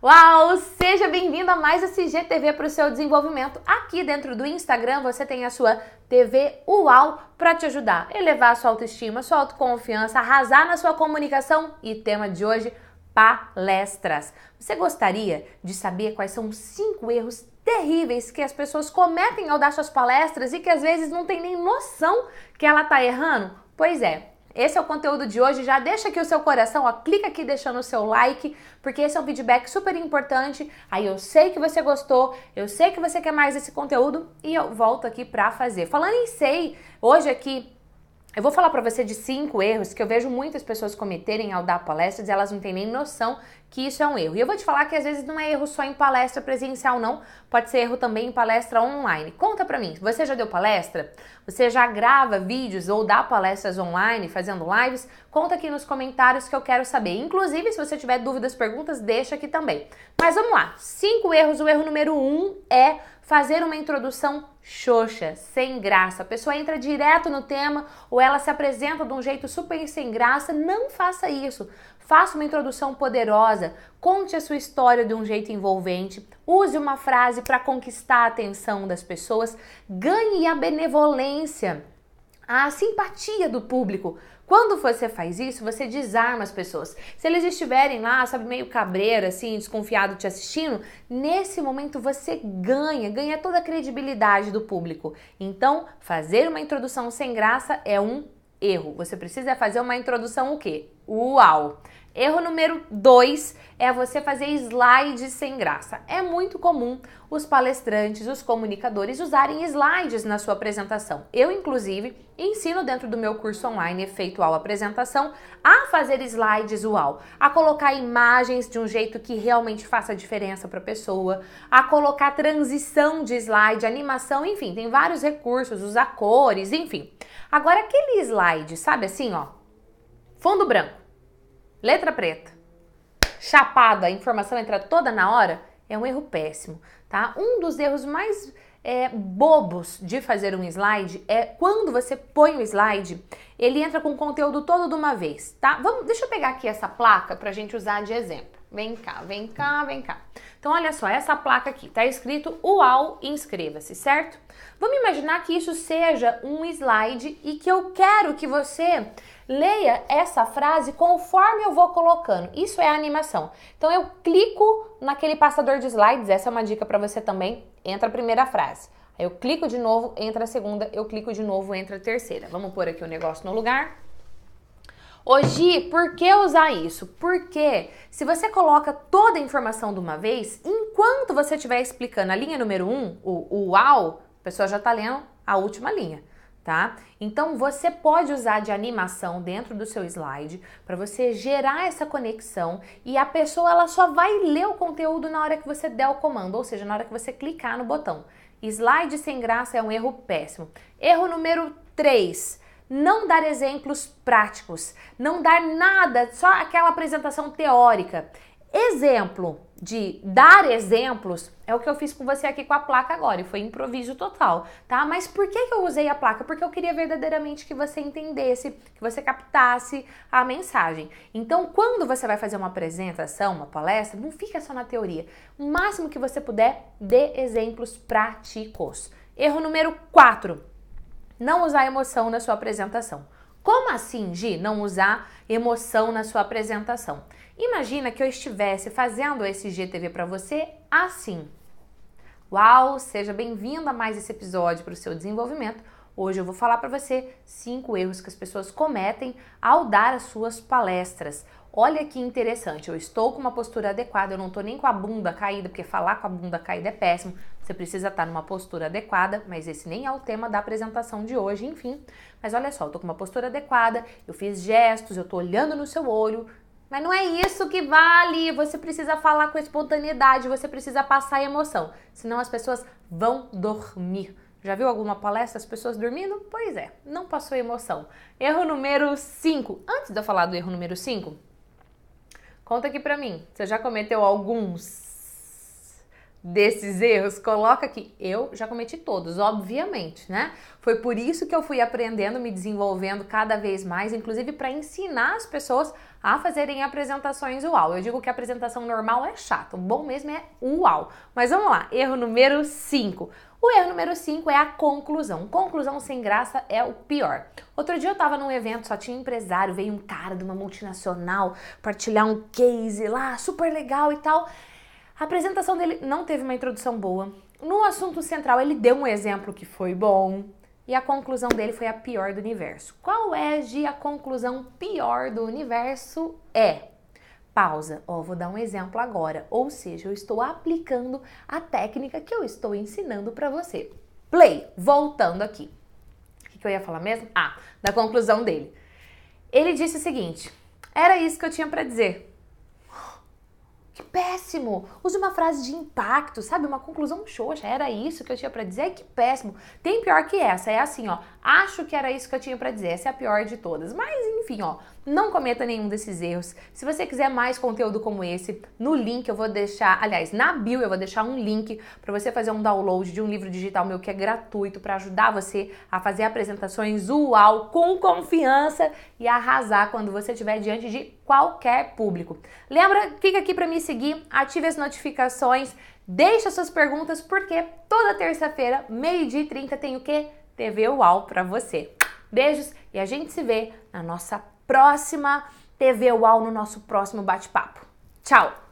Uau! Seja bem-vindo a mais esse GTV para o seu desenvolvimento. Aqui dentro do Instagram você tem a sua TV Uau para te ajudar a elevar a sua autoestima, sua autoconfiança, arrasar na sua comunicação e tema de hoje, palestras. Você gostaria de saber quais são os cinco erros terríveis que as pessoas cometem ao dar suas palestras e que às vezes não tem nem noção que ela está errando? Pois é, esse é o conteúdo de hoje. Já deixa aqui o seu coração, ó, clica aqui deixando o seu like, porque esse é um feedback super importante. Aí eu sei que você gostou, eu sei que você quer mais esse conteúdo e eu volto aqui para fazer. Falando em sei, hoje aqui eu vou falar para você de cinco erros que eu vejo muitas pessoas cometerem ao dar palestras e elas não têm nem noção que isso é um erro. E eu vou te falar que às vezes não é erro só em palestra presencial, não. Pode ser erro também em palestra online. Conta pra mim, você já deu palestra? Você já grava vídeos ou dá palestras online, fazendo lives? Conta aqui nos comentários que eu quero saber. Inclusive, se você tiver dúvidas, perguntas, deixa aqui também. Mas vamos lá, cinco erros. O erro número um é fazer uma introdução xoxa, sem graça. A pessoa entra direto no tema ou ela se apresenta de um jeito super sem graça. Não faça isso faça uma introdução poderosa, conte a sua história de um jeito envolvente, use uma frase para conquistar a atenção das pessoas, ganhe a benevolência, a simpatia do público. Quando você faz isso, você desarma as pessoas. Se eles estiverem lá, sabe, meio cabreira, assim, desconfiado te assistindo, nesse momento você ganha, ganha toda a credibilidade do público. Então, fazer uma introdução sem graça é um erro. Você precisa fazer uma introdução o quê? Uau! Erro número 2 é você fazer slides sem graça. É muito comum os palestrantes, os comunicadores usarem slides na sua apresentação. Eu, inclusive, ensino dentro do meu curso online Efeitual Apresentação a fazer slides UAU, a colocar imagens de um jeito que realmente faça diferença para a pessoa, a colocar transição de slide, animação, enfim, tem vários recursos, usar cores, enfim. Agora, aquele slide, sabe assim, ó, fundo branco Letra preta. Chapada, a informação entra toda na hora, é um erro péssimo, tá? Um dos erros mais é, bobos de fazer um slide é quando você põe o slide, ele entra com o conteúdo todo de uma vez, tá? Vamos, deixa eu pegar aqui essa placa pra gente usar de exemplo. Vem cá, vem cá, vem cá. Então, olha só, essa placa aqui tá escrito UAU inscreva-se, certo? Vamos imaginar que isso seja um slide e que eu quero que você Leia essa frase conforme eu vou colocando. Isso é a animação. Então eu clico naquele passador de slides, essa é uma dica para você também. Entra a primeira frase. Aí eu clico de novo, entra a segunda, eu clico de novo, entra a terceira. Vamos pôr aqui o negócio no lugar. Hoje, por que usar isso? Porque se você coloca toda a informação de uma vez, enquanto você estiver explicando a linha número 1, um, o, o UAU, a pessoa já está lendo a última linha tá? Então você pode usar de animação dentro do seu slide para você gerar essa conexão e a pessoa ela só vai ler o conteúdo na hora que você der o comando, ou seja, na hora que você clicar no botão. Slide sem graça é um erro péssimo. Erro número 3 não dar exemplos práticos, não dar nada, só aquela apresentação teórica. Exemplo de dar exemplos é o que eu fiz com você aqui com a placa agora, e foi improviso total, tá? Mas por que, que eu usei a placa? Porque eu queria verdadeiramente que você entendesse, que você captasse a mensagem. Então, quando você vai fazer uma apresentação, uma palestra, não fica só na teoria. O máximo que você puder, dê exemplos práticos. Erro número 4. Não usar emoção na sua apresentação. Como assim, Gi, não usar emoção na sua apresentação? Imagina que eu estivesse fazendo esse GTV para você assim. Uau, seja bem vindo a mais esse episódio para o seu desenvolvimento. Hoje eu vou falar para você cinco erros que as pessoas cometem ao dar as suas palestras Olha que interessante, eu estou com uma postura adequada, eu não estou nem com a bunda caída, porque falar com a bunda caída é péssimo. Você precisa estar tá numa postura adequada, mas esse nem é o tema da apresentação de hoje, enfim. Mas olha só, eu estou com uma postura adequada, eu fiz gestos, eu estou olhando no seu olho, mas não é isso que vale. Você precisa falar com espontaneidade, você precisa passar emoção. Senão as pessoas vão dormir. Já viu alguma palestra as pessoas dormindo? Pois é, não passou emoção. Erro número 5. Antes de eu falar do erro número 5, Conta aqui pra mim, você já cometeu alguns desses erros, coloca aqui. Eu já cometi todos, obviamente, né? Foi por isso que eu fui aprendendo, me desenvolvendo cada vez mais, inclusive para ensinar as pessoas a fazerem apresentações UAU. Eu digo que a apresentação normal é chata, o bom mesmo é UAU. Mas vamos lá, erro número 5. O erro número 5 é a conclusão. Conclusão sem graça é o pior. Outro dia eu estava num evento, só tinha empresário, veio um cara de uma multinacional partilhar um case lá, super legal e tal. A apresentação dele não teve uma introdução boa. No assunto central, ele deu um exemplo que foi bom. E a conclusão dele foi a pior do universo. Qual é, a conclusão pior do universo? É. Pausa. Ó, oh, vou dar um exemplo agora. Ou seja, eu estou aplicando a técnica que eu estou ensinando para você. Play. Voltando aqui. O que, que eu ia falar mesmo? Ah, da conclusão dele. Ele disse o seguinte: era isso que eu tinha para dizer. Que péssimo. Use uma frase de impacto, sabe? Uma conclusão xoxa. Era isso que eu tinha para dizer? Que péssimo. Tem pior que essa. É assim, ó. Acho que era isso que eu tinha para dizer. Essa é a pior de todas. Mas enfim, ó. Não cometa nenhum desses erros. Se você quiser mais conteúdo como esse, no link eu vou deixar, aliás, na bio eu vou deixar um link para você fazer um download de um livro digital meu que é gratuito para ajudar você a fazer apresentações uau com confiança e arrasar quando você estiver diante de qualquer público. Lembra, clica aqui para me seguir seguir, ative as notificações, deixe as suas perguntas, porque toda terça-feira, meio-dia e 30, tem o quê? TV UAU para você. Beijos e a gente se vê na nossa próxima TV UAU, no nosso próximo bate-papo. Tchau!